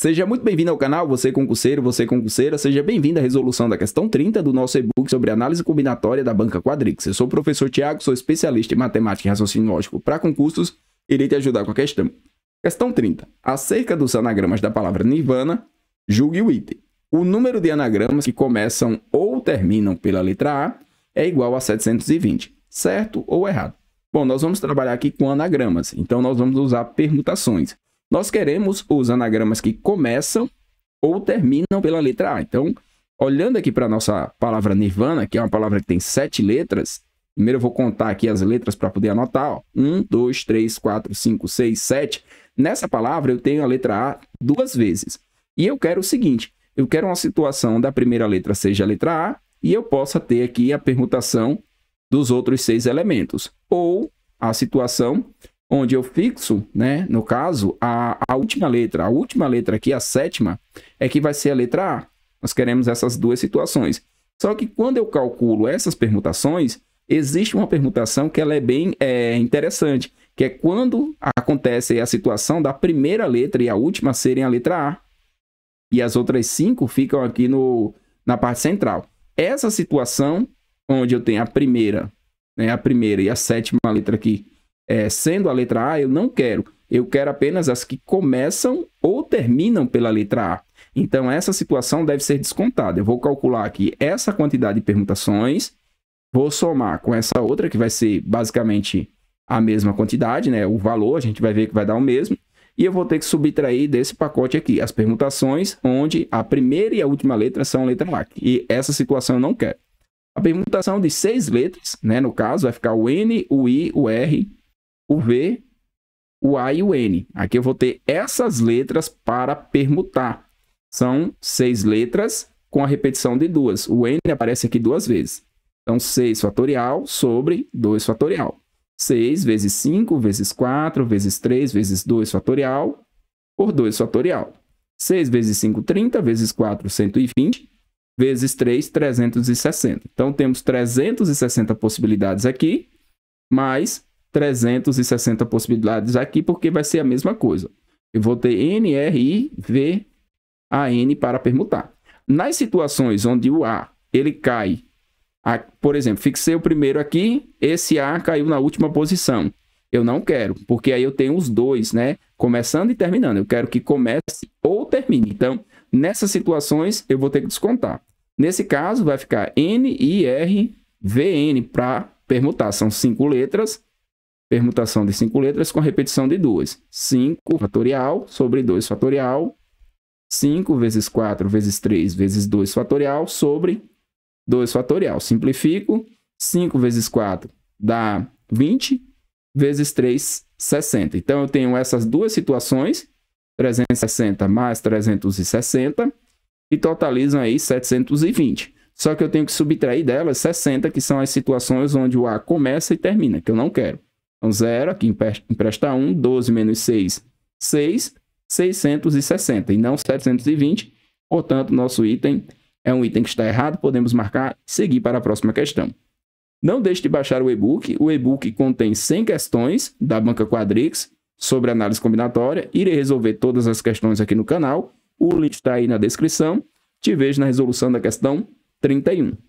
Seja muito bem-vindo ao canal, você concurseiro, você concurseira, seja bem-vindo à resolução da questão 30 do nosso e-book sobre análise combinatória da banca Quadrix. Eu sou o professor Tiago, sou especialista em matemática e raciocínio lógico para concursos e irei te ajudar com a questão. Questão 30. Acerca dos anagramas da palavra Nirvana, julgue o item. O número de anagramas que começam ou terminam pela letra A é igual a 720, certo ou errado? Bom, nós vamos trabalhar aqui com anagramas, então nós vamos usar permutações nós queremos os anagramas que começam ou terminam pela letra A. Então, olhando aqui para a nossa palavra nirvana, que é uma palavra que tem sete letras, primeiro eu vou contar aqui as letras para poder anotar. Ó. Um, dois, três, quatro, cinco, seis, sete. Nessa palavra eu tenho a letra A duas vezes. E eu quero o seguinte, eu quero uma situação da primeira letra seja a letra A e eu possa ter aqui a permutação dos outros seis elementos. Ou a situação onde eu fixo, né, no caso, a, a última letra. A última letra aqui, a sétima, é que vai ser a letra A. Nós queremos essas duas situações. Só que quando eu calculo essas permutações, existe uma permutação que ela é bem é, interessante, que é quando acontece a situação da primeira letra e a última serem a letra A. E as outras cinco ficam aqui no, na parte central. Essa situação, onde eu tenho a primeira, né, a primeira e a sétima letra aqui é, sendo a letra A, eu não quero. Eu quero apenas as que começam ou terminam pela letra A. Então, essa situação deve ser descontada. Eu vou calcular aqui essa quantidade de permutações, vou somar com essa outra, que vai ser basicamente a mesma quantidade, né? o valor, a gente vai ver que vai dar o mesmo. E eu vou ter que subtrair desse pacote aqui as permutações, onde a primeira e a última letra são letra A. E essa situação eu não quero. A permutação de seis letras, né? no caso, vai ficar o N, o I, o R o V, o A e o N. Aqui eu vou ter essas letras para permutar. São seis letras com a repetição de duas. O N aparece aqui duas vezes. Então, 6 fatorial sobre 2 fatorial. 6 vezes 5, vezes 4, vezes 3, vezes 2 fatorial, por 2 fatorial. 6 vezes 5, 30, vezes 4, 120, vezes 3, 360. Então, temos 360 possibilidades aqui, mais 360 possibilidades aqui, porque vai ser a mesma coisa. Eu vou ter N, R, I, V, A, N para permutar. Nas situações onde o A ele cai, a, por exemplo, fixei o primeiro aqui, esse A caiu na última posição. Eu não quero, porque aí eu tenho os dois, né? Começando e terminando. Eu quero que comece ou termine. Então, nessas situações, eu vou ter que descontar. Nesse caso, vai ficar N, I, R, v n para permutar. São cinco letras permutação de cinco letras com repetição de duas. 5 fatorial sobre 2 fatorial. 5 vezes 4 vezes 3 vezes 2 fatorial sobre 2 fatorial. Simplifico. 5 vezes 4 dá 20, vezes 3, 60. Então, eu tenho essas duas situações, 360 mais 360, e totalizam aí 720. Só que eu tenho que subtrair delas 60, que são as situações onde o A começa e termina, que eu não quero. Então, 0 aqui empresta 1, 12 menos 6, 6, 660 e não 720. Portanto, nosso item é um item que está errado, podemos marcar e seguir para a próxima questão. Não deixe de baixar o e-book. O e-book contém 100 questões da banca Quadrix sobre análise combinatória. Irei resolver todas as questões aqui no canal. O link está aí na descrição. Te vejo na resolução da questão 31.